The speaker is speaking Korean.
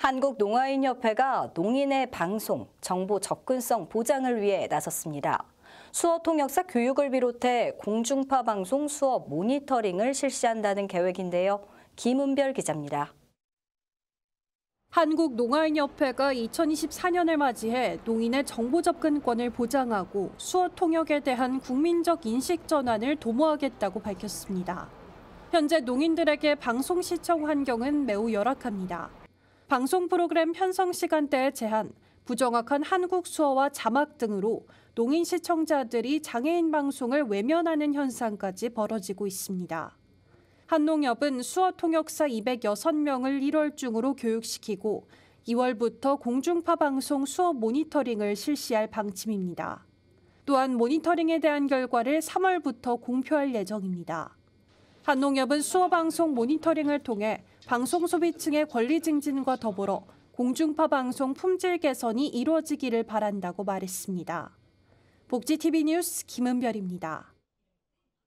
한국농아인협회가 농인의 방송, 정보 접근성 보장을 위해 나섰습니다. 수어 통역사 교육을 비롯해 공중파 방송 수업 모니터링을 실시한다는 계획인데요. 김은별 기자입니다. 한국농아인협회가 2024년을 맞이해 농인의 정보 접근권을 보장하고 수어 통역에 대한 국민적 인식 전환을 도모하겠다고 밝혔습니다. 현재 농인들에게 방송 시청 환경은 매우 열악합니다. 방송 프로그램 편성 시간대의 제한, 부정확한 한국 수어와 자막 등으로 농인 시청자들이 장애인 방송을 외면하는 현상까지 벌어지고 있습니다. 한농협은 수어 통역사 206명을 1월 중으로 교육시키고 2월부터 공중파 방송 수업 모니터링을 실시할 방침입니다. 또한 모니터링에 대한 결과를 3월부터 공표할 예정입니다. 한농협은 수어방송 모니터링을 통해 방송 소비층의 권리 증진과 더불어 공중파 방송 품질 개선이 이루어지기를 바란다고 말했습니다. 복지TV 뉴스 김은별입니다.